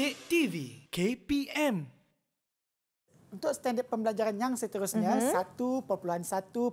Dek TV KPM untuk standard pembelajaran yang seterusnya mm-hmm. 1.1.2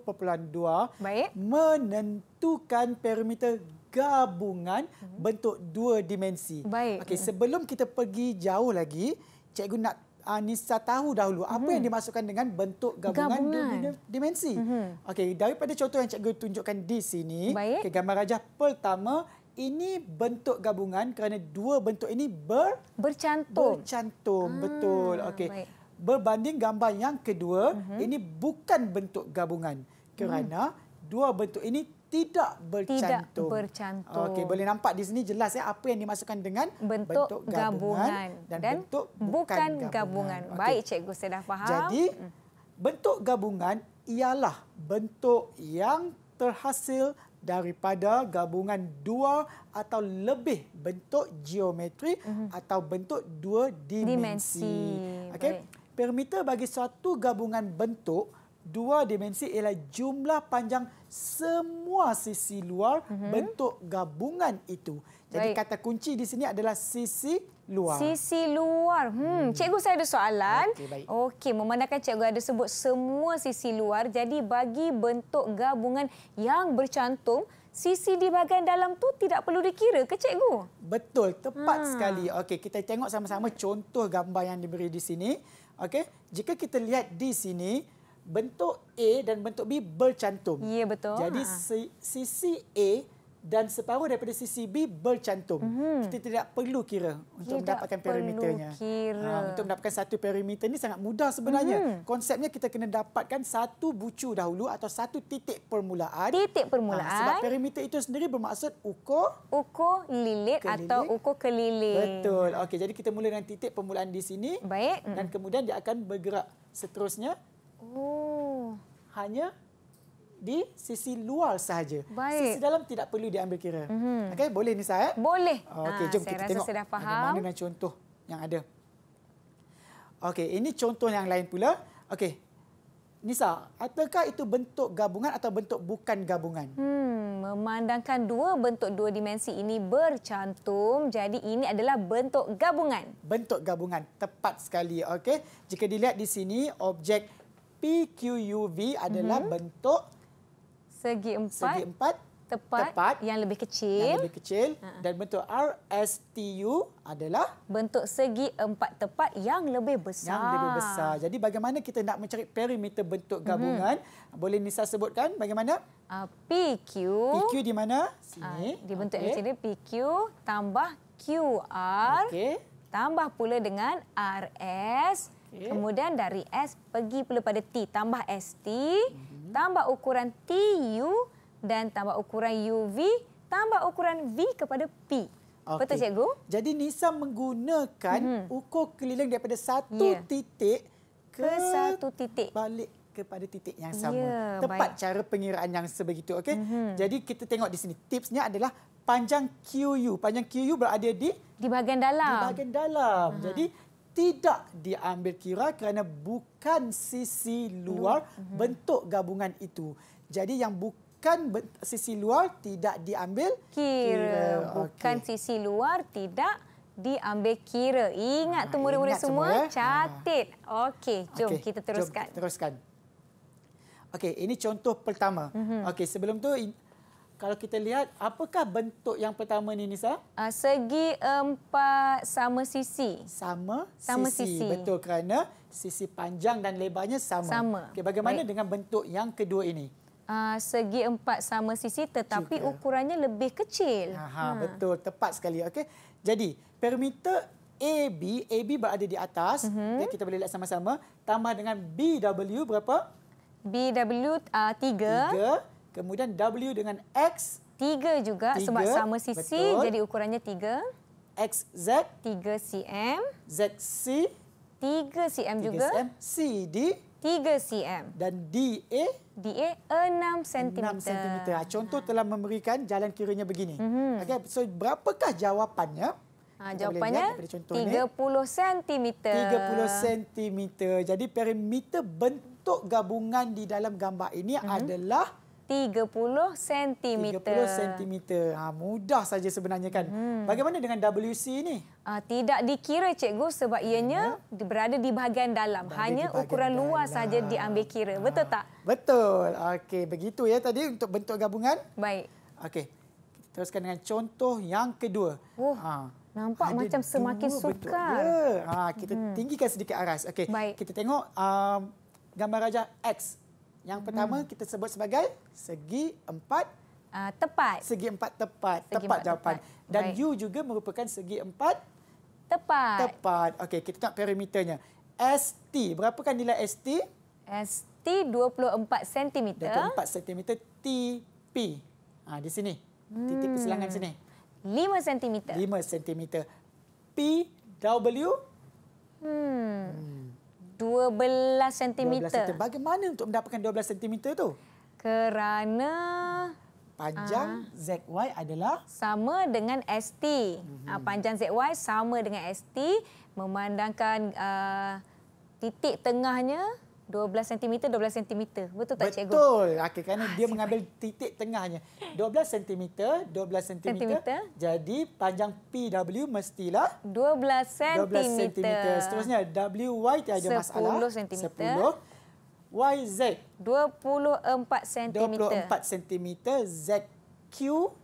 Baik. menentukan perimeter gabungan mm-hmm. bentuk dua dimensi. Baik. Okey, sebelum kita pergi jauh lagi, cikgu nak Anissa ah, tahu dahulu mm-hmm. apa mhm. yang dimasukkan dengan bentuk gabungan, gabungan. dua dimensi. Mm-hmm. Okey, daripada contoh yang cikgu tunjukkan di sini, Okay, gambar rajah pertama ini bentuk gabungan kerana dua bentuk ini ber bercantum. Bercantum, hmm, betul. Okey. Berbanding gambar yang kedua, uh mhm. -huh. ini bukan bentuk gabungan kerana hmm. dua bentuk ini tidak bercantum. Tidak bercantum. Okey, boleh nampak di sini jelas ya apa yang dimasukkan dengan bentuk, bentuk gabungan, gabungan dan bentuk bukan gabungan. gabungan. Okay. Baik, cikgu saya dah faham. Jadi, hmm. bentuk gabungan ialah bentuk yang terhasil daripada gabungan dua atau lebih bentuk geometri mm-hmm. atau bentuk dua dimensi. dimensi. Okey. Perimeter bagi satu gabungan bentuk dua dimensi ialah jumlah panjang semua sisi luar mm-hmm. bentuk gabungan itu. Jadi Baik. kata kunci di sini adalah sisi luar. Sisi luar. Hmm, hmm. cikgu saya ada soalan. Okey, okay, memandangkan cikgu ada sebut semua sisi luar, jadi bagi bentuk gabungan yang bercantum Sisi di bahagian dalam tu tidak perlu dikira ke cikgu? Betul, tepat hmm. sekali. Okey, kita tengok sama-sama contoh gambar yang diberi di sini. Okey, jika kita lihat di sini, bentuk A dan bentuk B bercantum. Ya, betul. Jadi ha. sisi A dan separuh daripada sisi B bercantum. Mm-hmm. Kita tidak perlu kira untuk tidak mendapatkan perlu perimeternya. Kira. Ha, untuk mendapatkan satu perimeter ini sangat mudah sebenarnya. Mm-hmm. Konsepnya kita kena dapatkan satu bucu dahulu atau satu titik permulaan. Titik permulaan. Ha, sebab perimeter itu sendiri bermaksud ukur. Ukur lilit atau ukur keliling. Betul. Okey, jadi kita mula dengan titik permulaan di sini. Baik. Dan kemudian dia akan bergerak seterusnya. Oh. Hanya di sisi luar sahaja. Baik. Sisi dalam tidak perlu diambil kira. Mm-hmm. Okey, boleh ni eh? oh, ah, saya? Boleh. Okey, jom ha, kita tengok. Saya rasa saya dah faham. Mana, mana contoh yang ada. Okey, ini contoh yang lain pula. Okey. Nisa, apakah itu bentuk gabungan atau bentuk bukan gabungan? Hmm, memandangkan dua bentuk dua dimensi ini bercantum, jadi ini adalah bentuk gabungan. Bentuk gabungan, tepat sekali. Okey, jika dilihat di sini, objek PQUV adalah mm-hmm. bentuk segi empat. Segi empat. Tepat, tepat yang lebih kecil yang lebih kecil ha. dan bentuk RSTU adalah bentuk segi empat tepat yang lebih besar yang lebih besar jadi bagaimana kita nak mencari perimeter bentuk hmm. gabungan hmm. boleh Nisa sebutkan bagaimana uh, ah, PQ PQ di mana ah, sini uh, di bentuk okay. sini PQ tambah QR okay. tambah pula dengan RS okay. kemudian dari S pergi pula pada T tambah ST hmm tambah ukuran TU dan tambah ukuran UV tambah ukuran V kepada P. Okay. Betul cikgu? Jadi Nisa menggunakan mm -hmm. ukur keliling daripada satu yeah. titik ke, ke satu titik. Balik kepada titik yang ya, sama. Yeah, Tepat baik. cara pengiraan yang sebegitu, okey? Mm -hmm. Jadi kita tengok di sini tipsnya adalah panjang QU. Panjang QU berada di di bahagian dalam. Di bahagian dalam. Aha. Hmm. Jadi tidak diambil kira kerana bukan sisi luar mhm. bentuk gabungan itu. Jadi yang bukan kan sisi luar tidak diambil kira, kira. bukan okay. sisi luar tidak diambil kira ingat ha, tu murid-murid semua, semua eh? catit ha. okey jom okay. kita teruskan jom teruskan okey ini contoh pertama mm-hmm. okey sebelum tu kalau kita lihat, apakah bentuk yang pertama ini, Nisa? Uh, segi empat sama sisi. Sama, sama sisi. sisi. Betul, kerana sisi panjang dan lebarnya sama. sama. Okay, bagaimana Baik. dengan bentuk yang kedua ini? Uh, segi empat sama sisi tetapi Juga. ukurannya lebih kecil. Aha, ha. Betul, tepat sekali. Okay. Jadi, perimeter AB, AB berada di atas. Uh -huh. okay, kita boleh lihat sama-sama. Tambah dengan BW berapa? BW uh, tiga. Tiga. Kemudian W dengan X. Tiga juga tiga. sebab sama sisi Betul. jadi ukurannya tiga. X, Z. Tiga cm. Z, C. Tiga cm juga. Tiga cm. C, D. tiga cm. Dan D DA 6 cm. enam sentimeter. Ha, contoh telah memberikan jalan kiranya begini. Mm-hmm. Okey, so berapakah jawapannya? Ha, jawapannya 30 cm. 30 cm. Jadi perimeter bentuk gabungan di dalam gambar ini mm-hmm. adalah 30 cm. 30 cm. Ha, mudah saja sebenarnya kan. Hmm. Bagaimana dengan WC ini? Uh, ah, tidak dikira cikgu sebab ya. ianya hmm. berada di bahagian dalam. Berada Hanya bahagian ukuran dalam. luar saja diambil kira. Ha. Betul tak? Betul. Okey, begitu ya tadi untuk bentuk gabungan. Baik. Okey. Teruskan dengan contoh yang kedua. Oh. Ha. Nampak Ada macam semakin sukar. Ya. Ha, kita hmm. tinggikan sedikit aras. Okey. Kita tengok um, gambar raja X. Yang pertama hmm. kita sebut sebagai segi empat uh, tepat. Segi empat tepat, segi tepat empat jawapan. Tepat. Dan right. U juga merupakan segi empat tepat. Tepat. Okey, kita tengok perimeternya. ST, berapakah nilai ST? ST 24 cm. 24 cm TP. Ha, di sini. Hmm. Titik persilangan sini. 5 cm. 5 cm. PW? Hmm. hmm. 12 cm. Bagaimana untuk mendapatkan 12 cm itu? Kerana panjang uh, ZY adalah sama dengan ST. Mm -hmm. Ah, panjang ZY sama dengan ST memandangkan uh, titik tengahnya 12 cm 12 cm. Betul tak Betul. cikgu? Betul. Okey kerana ah, dia cik. mengambil titik tengahnya. 12 cm 12 cm. Jadi panjang PW mestilah 12 cm. 12 cm. Seterusnya WY tiada 10 masalah. 10 cm. 10 YZ 24 cm. 24 cm ZQ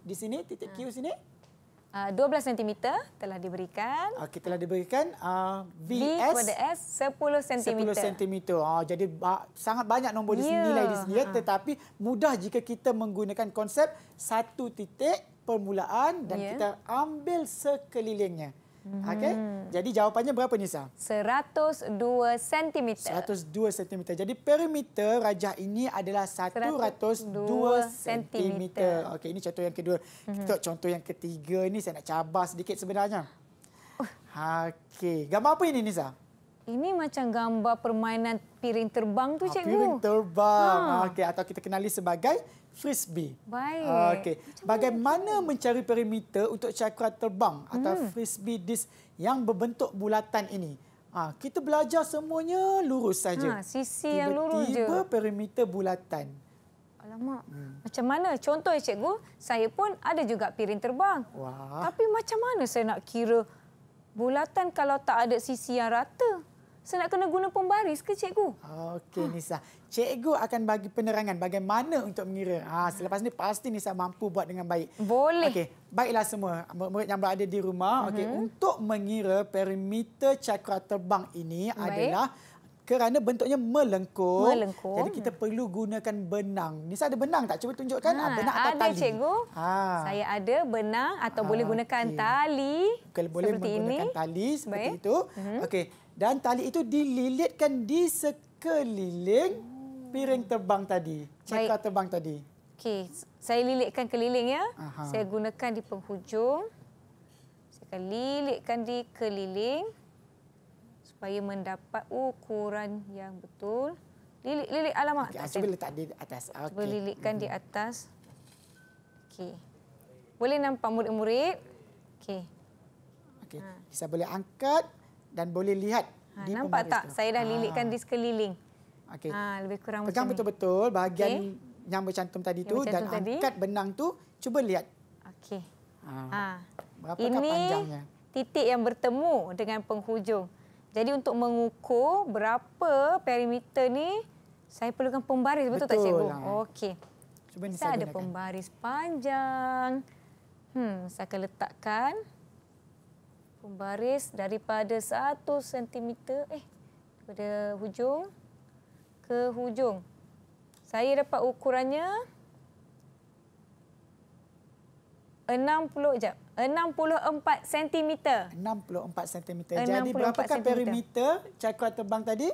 di sini titik ha. Q ah. sini 12 ah, cm telah diberikan. Uh, kita telah diberikan uh, ah, VS. V S 10 cm. 10 cm. Oh, jadi ba sangat banyak nombor yeah. di sini, ya. nilai di sini. Uh Tetapi mudah jika kita menggunakan konsep satu titik permulaan dan yeah. kita ambil sekelilingnya. Okay, hmm. Jadi jawapannya berapa Nisa? 102 cm. 102 cm. Jadi perimeter rajah ini adalah 102 cm. Okay, ini contoh yang kedua. Hmm. Kita contoh yang ketiga ini saya nak cabar sedikit sebenarnya. Oh. Okay, Gambar apa ini Nisa? Ini macam gambar permainan piring terbang tu ha, cikgu. Piring terbang. Ha. Okey, atau kita kenali sebagai frisbee. Baik. Ah, okey. Bagaimana itu? mencari perimeter untuk cakra terbang hmm. atau frisbee disk yang berbentuk bulatan ini? Ah, ha, kita belajar semuanya lurus saja. Ha, sisi Tiba yang lurus je. Tiba perimeter bulatan. Alamak. Hmm. Macam mana? Contoh cikgu, saya pun ada juga piring terbang. Wah. Tapi macam mana saya nak kira bulatan kalau tak ada sisi yang rata? saya nak kena guna pembaris ke cikgu? Okey Nisa. Cikgu akan bagi penerangan bagaimana untuk mengira. Ha, selepas ini pasti Nisa mampu buat dengan baik. Boleh. Okey. Baiklah semua murid-murid yang berada di rumah. Uh -huh. Okey, mhm. untuk mengira perimeter cakra terbang ini baik. adalah kerana bentuknya melengkung. melengkung. Jadi kita perlu gunakan benang. Nisa ada benang tak? Cuba tunjukkan ah, ha, benang atau ada, tali. Ada cikgu. Ha. Saya ada benang atau ha, boleh gunakan okay. tali. Boleh seperti menggunakan ini. tali seperti Baik. itu. Hmm. Okey. Dan tali itu dililitkan di sekeliling piring terbang tadi. Cekar Baik. terbang tadi. Okey. Saya lilitkan keliling ya. Aha. Saya gunakan di penghujung. Saya akan lilitkan di keliling supaya mendapat ukuran oh, yang betul. Lilit, lilit. Alamak. Okay, cuba letak di atas. Okay. Cuba lilitkan mm-hmm. di atas. Okey. Boleh nampak murid-murid? Okey. Okey. Ha. Kisah boleh angkat dan boleh lihat. Ha, di nampak tak? Itu. Saya dah ha. lilitkan ha. di sekeliling. Okey. Ha, lebih kurang Pegang macam betul-betul ni. bahagian okay. yang bercantum tadi yang tu bercantum dan tadi. angkat benang tu. Cuba lihat. Okey. Ha. ha. Berapakah Ini panjangnya? Ini titik yang bertemu dengan penghujung. Jadi untuk mengukur berapa perimeter ni, saya perlukan pembaris betul, betul tak cikgu? Lah. Okey. saya, saya ada pembaris panjang. Hmm, saya akan letakkan pembaris daripada 1 cm eh daripada hujung ke hujung. Saya dapat ukurannya 60 jap 64 cm. 64 cm. Jadi berapakah perimeter cakar terbang tadi?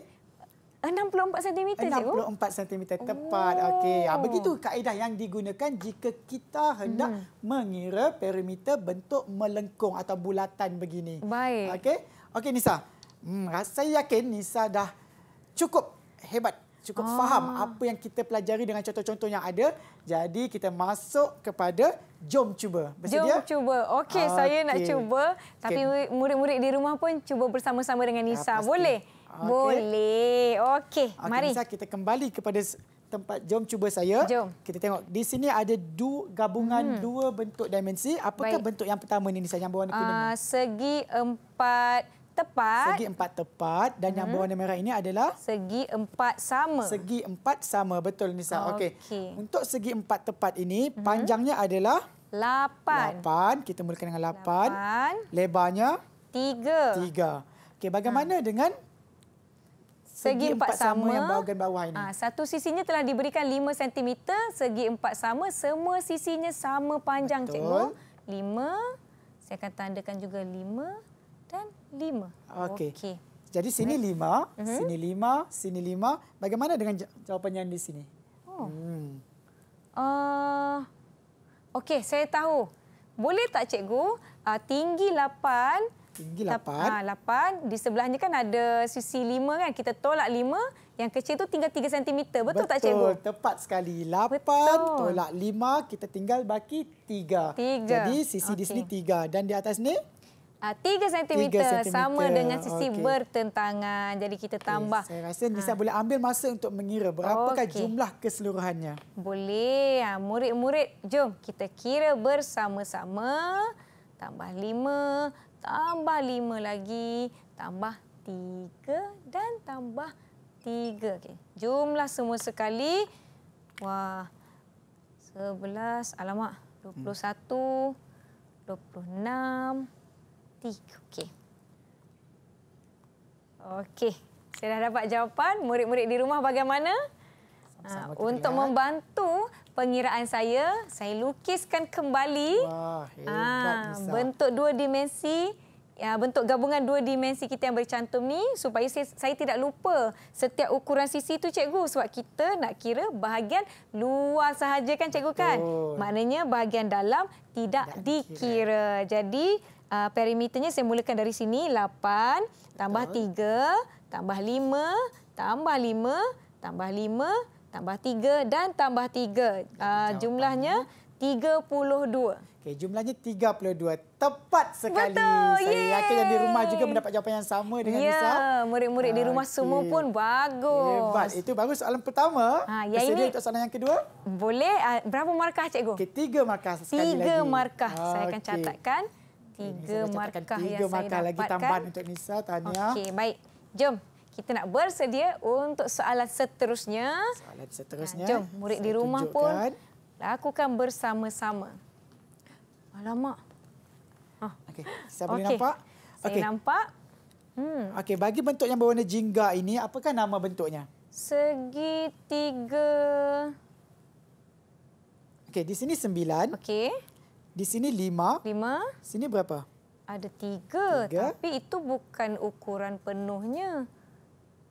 64 cm 64 cikgu. 64 cm tepat. Oh. Okey. Ah begitu kaedah yang digunakan jika kita hendak hmm. mengira perimeter bentuk melengkung atau bulatan begini. Baik. Okey. Okey Nisa. Hmm rasa yakin Nisa dah cukup hebat cukup ah. faham apa yang kita pelajari dengan contoh-contoh yang ada. Jadi kita masuk kepada jom cuba. Bersedia? Jom cuba. Okey, okay. saya nak cuba. Tapi murid-murid di rumah pun cuba bersama-sama dengan ya, Nisa. Ah, Boleh? Okay. Boleh. Okey, okay, mari. Nisa, kita kembali kepada tempat jom cuba saya. Jom. Kita tengok di sini ada dua gabungan hmm. dua bentuk dimensi. Apakah Baik. bentuk yang pertama ini, Nisa yang berwarna ah, kuning? Uh, segi empat tepat. Segi empat tepat dan hmm. yang berwarna merah ini adalah? Segi empat sama. Segi empat sama, betul Nisa. Ah, okey. Okay. Untuk segi empat tepat ini, hmm. panjangnya adalah? Lapan. Lapan, kita mulakan dengan lapan. Lapan. Lebarnya? Tiga. Tiga. Okay. bagaimana ha. dengan? Segi empat sama, sama yang bahagian bawah ini. Ah, satu sisinya telah diberikan lima sentimeter. Segi empat sama, semua sisinya sama panjang, Betul. cikgu. Lima, saya akan tandakan juga lima dan lima. Okey. Okay. Jadi sini lima, uh-huh. sini lima, sini lima. Bagaimana dengan jawapan yang di sini? Oh. Hmm. Uh, Okey, saya tahu. Boleh tak cikgu uh, tinggi lapan? Tinggi lapan. Ah lapan. Di sebelahnya kan ada sisi lima kan? Kita tolak lima. Yang kecil tu tinggal tiga sentimeter. Betul, Betul tak cikgu? Betul. Tepat sekali. Lapan tolak lima. Kita tinggal baki tiga. Tiga. Jadi sisi okay. di sini tiga. Dan di atas ni? 3 ah, sentimeter sama dengan sisi okay. bertentangan. Jadi kita tambah. Okay, saya rasa Nisa ah. boleh ambil masa untuk mengira berapakah okay. jumlah keseluruhannya. Boleh. Ah, murid-murid, jom kita kira bersama-sama. Tambah lima, tambah lima lagi, tambah tiga dan tambah tiga. Okay. Jumlah semua sekali. Wah, sebelas alamak, hmm. dua puluh satu, dua puluh enam tik. Okey. Okey. Saya dah dapat jawapan. Murid-murid di rumah bagaimana? Sama -sama ah, uh, untuk lihat. membantu pengiraan saya, saya lukiskan kembali Wah, hebat, uh, bentuk dua dimensi Ya, bentuk gabungan dua dimensi kita yang bercantum ni supaya saya, saya tidak lupa setiap ukuran sisi tu cikgu sebab kita nak kira bahagian luar sahaja kan cikgu kan? Betul. kan maknanya bahagian dalam tidak, tidak dikira. dikira jadi uh, perimeternya saya mulakan dari sini 8 tambah 3 tambah 5 tambah 5 tambah 5 tambah 3 dan tambah 3 uh, ah, jumlahnya 32. Okay jumlahnya 32. Tepat sekali. Betul. Saya Yeay. yakin yang di rumah juga mendapat jawapan yang sama dengan yeah. Lisa. Ya, murid-murid di rumah okay. semua pun bagus. Hebat. Itu bagus soalan pertama. Ha, ya Bersedia untuk soalan yang kedua? Boleh. Ah, berapa markah, cikgu? Okey, tiga markah sekali tiga lagi. Tiga markah. Okay. Saya akan catatkan tiga markah tiga yang saya dapatkan. Tiga markah lagi tambahan untuk Nisa, Tania. Okey, baik. Jom. Kita nak bersedia untuk soalan seterusnya. Soalan seterusnya. Jom, murid di rumah tunjukkan. pun lakukan bersama-sama. Alamak. Ha. Okey, saya boleh okay. nampak? Okey. Saya nampak. Hmm. Okey, bagi bentuk yang berwarna jingga ini, apakah nama bentuknya? Segi tiga... Okey, di sini sembilan. Okey. Di sini lima. Lima. Sini berapa? Ada tiga. tiga. Tapi itu bukan ukuran penuhnya.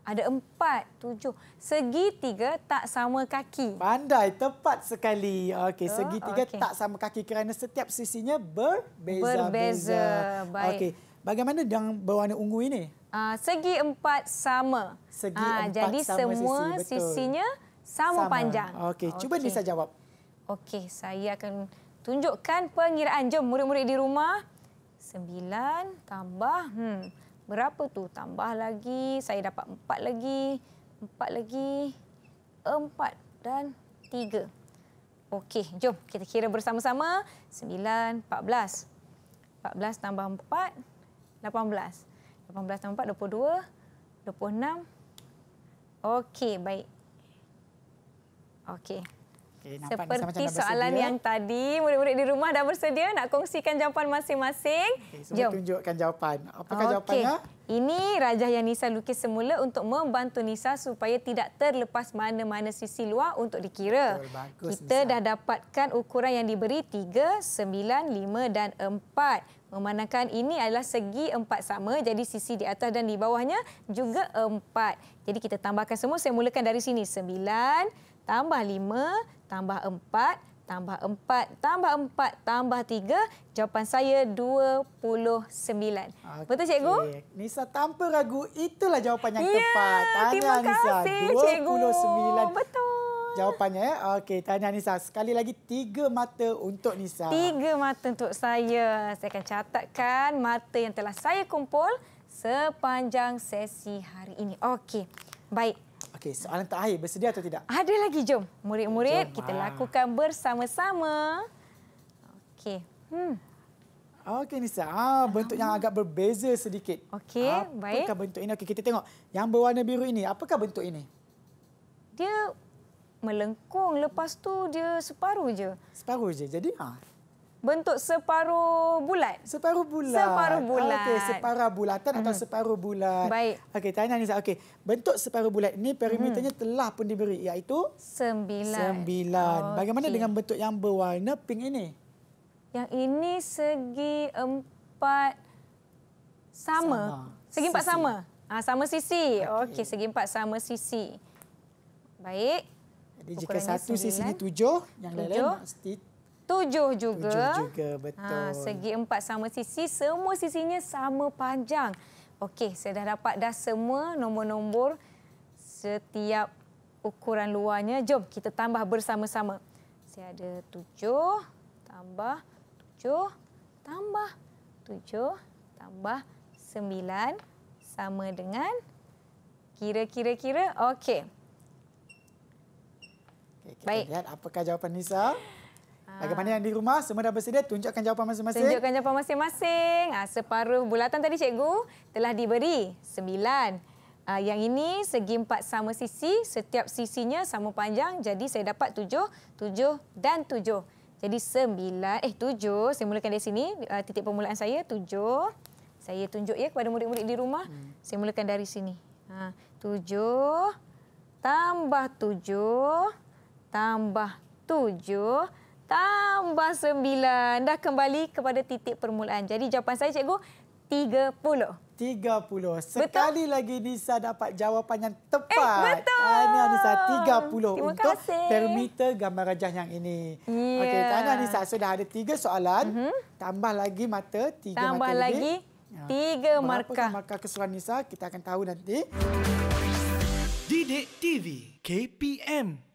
Ada empat, tujuh. Segi tiga tak sama kaki. Pandai, tepat sekali. Okey, oh, segi tiga okay. tak sama kaki kerana setiap sisinya berbeza. Berbeza, baik. Okay. Bagaimana yang berwarna ungu ini? Uh, segi empat sama. Segi ah, empat sama. jadi semua sisi. sisinya sama, sama. panjang. Okey, okay. cuba Nisa jawab. Okey, saya akan... Tunjukkan pengiraan. Jom murid-murid di rumah. Sembilan tambah. Hmm, berapa tu? Tambah lagi. Saya dapat empat lagi. Empat lagi. Empat dan tiga. Okey, jom kita kira bersama-sama. Sembilan, empat belas. Empat belas tambah empat. Lapan belas. Lapan belas tambah empat, dua puluh dua. Dua puluh enam. Okey, baik. Okey. Okay, Seperti macam soalan yang tadi, murid-murid di rumah dah bersedia nak kongsikan jawapan masing-masing. Okay, Jom tunjukkan jawapan. Apakah okay. jawapannya? Lah? Ini rajah yang Nisa lukis semula untuk membantu Nisa supaya tidak terlepas mana-mana sisi luar untuk dikira. Betul, bagus, Kita Nisa. dah dapatkan ukuran yang diberi 3, 9, 5 dan 4. Memandangkan ini adalah segi empat sama, jadi sisi di atas dan di bawahnya juga empat. Jadi kita tambahkan semua, saya mulakan dari sini. Sembilan, tambah 5, tambah 4, tambah 4 tambah 4 tambah 3 jawapan saya 29. Okay. Betul cikgu? Nisa tanpa ragu itulah jawapan yang yeah, tepat. Tanya Nisa kasih, 29. Cikgu. Betul. Jawapannya ya. Okey, tanya Nisa. Sekali lagi tiga mata untuk Nisa. Tiga mata untuk saya. Saya akan catatkan mata yang telah saya kumpul sepanjang sesi hari ini. Okey. Baik. Okey, soalan terakhir bersedia atau tidak? Ada lagi, jom. Murid-murid kita ha. lakukan bersama-sama. Okey. Hmm. Okey Nisa. Ah, bentuk yang agak berbeza sedikit. Okey, baik. Apakah bentuk ini? Okey, kita tengok. Yang berwarna biru ini, apakah bentuk ini? Dia melengkung lepas tu dia separuh je. Separuh je. Jadi ha, bentuk separuh bulat. Separuh bulat. Separuh ah, bulat. Okey, separuh bulatan atau hmm. separuh bulat. Baik. Okey, tanya Nisa. Okey, bentuk separuh bulat ini perimeternya hmm. telah pun diberi iaitu? Sembilan. Sembilan. Okay. Bagaimana dengan bentuk yang berwarna pink ini? Yang ini segi empat sama. sama. Segi empat sisi. sama. Ah, sama sisi. Okey, okay, segi empat sama sisi. Baik. Jadi Ukurannya jika satu sisi ini tujuh, yang lain mesti tujuh juga. Tujuh juga, ha, betul. Ha, segi empat sama sisi, semua sisinya sama panjang. Okey, saya dah dapat dah semua nombor-nombor setiap ukuran luarnya. Jom kita tambah bersama-sama. Saya ada tujuh, tambah tujuh, tambah tujuh, tambah sembilan, sama dengan kira-kira-kira. Okey. kita Baik. lihat apakah jawapan Nisa. Bagaimana yang di rumah, semua dah bersedia tunjukkan jawapan masing-masing. Tunjukkan jawapan masing-masing. Ah, separuh bulatan tadi, cikgu, telah diberi sembilan. Ah, yang ini segi empat sama sisi, setiap sisinya sama panjang. Jadi saya dapat tujuh, tujuh dan tujuh. Jadi sembilan, eh tujuh. Saya mulakan dari sini, ah, titik permulaan saya tujuh. Saya tunjuk ya kepada murid-murid di rumah. Hmm. Saya mulakan dari sini. Ha, tujuh, tambah tujuh, tambah tujuh tambah sembilan. Dah kembali kepada titik permulaan. Jadi jawapan saya, cikgu, 30. 30. Sekali betul? lagi Nisa dapat jawapan yang eh, tepat. Eh, betul. Tahniah Nisa, 30 Terima untuk kasih. perimeter gambar rajah yang ini. Yeah. Okey, Tahniah Nisa, sudah ada tiga soalan. Mm -hmm. Tambah lagi mata, tiga mata lagi. Tambah ya. lagi, tiga ya. markah. markah keseluruhan Nisa? Kita akan tahu nanti. Didik TV KPM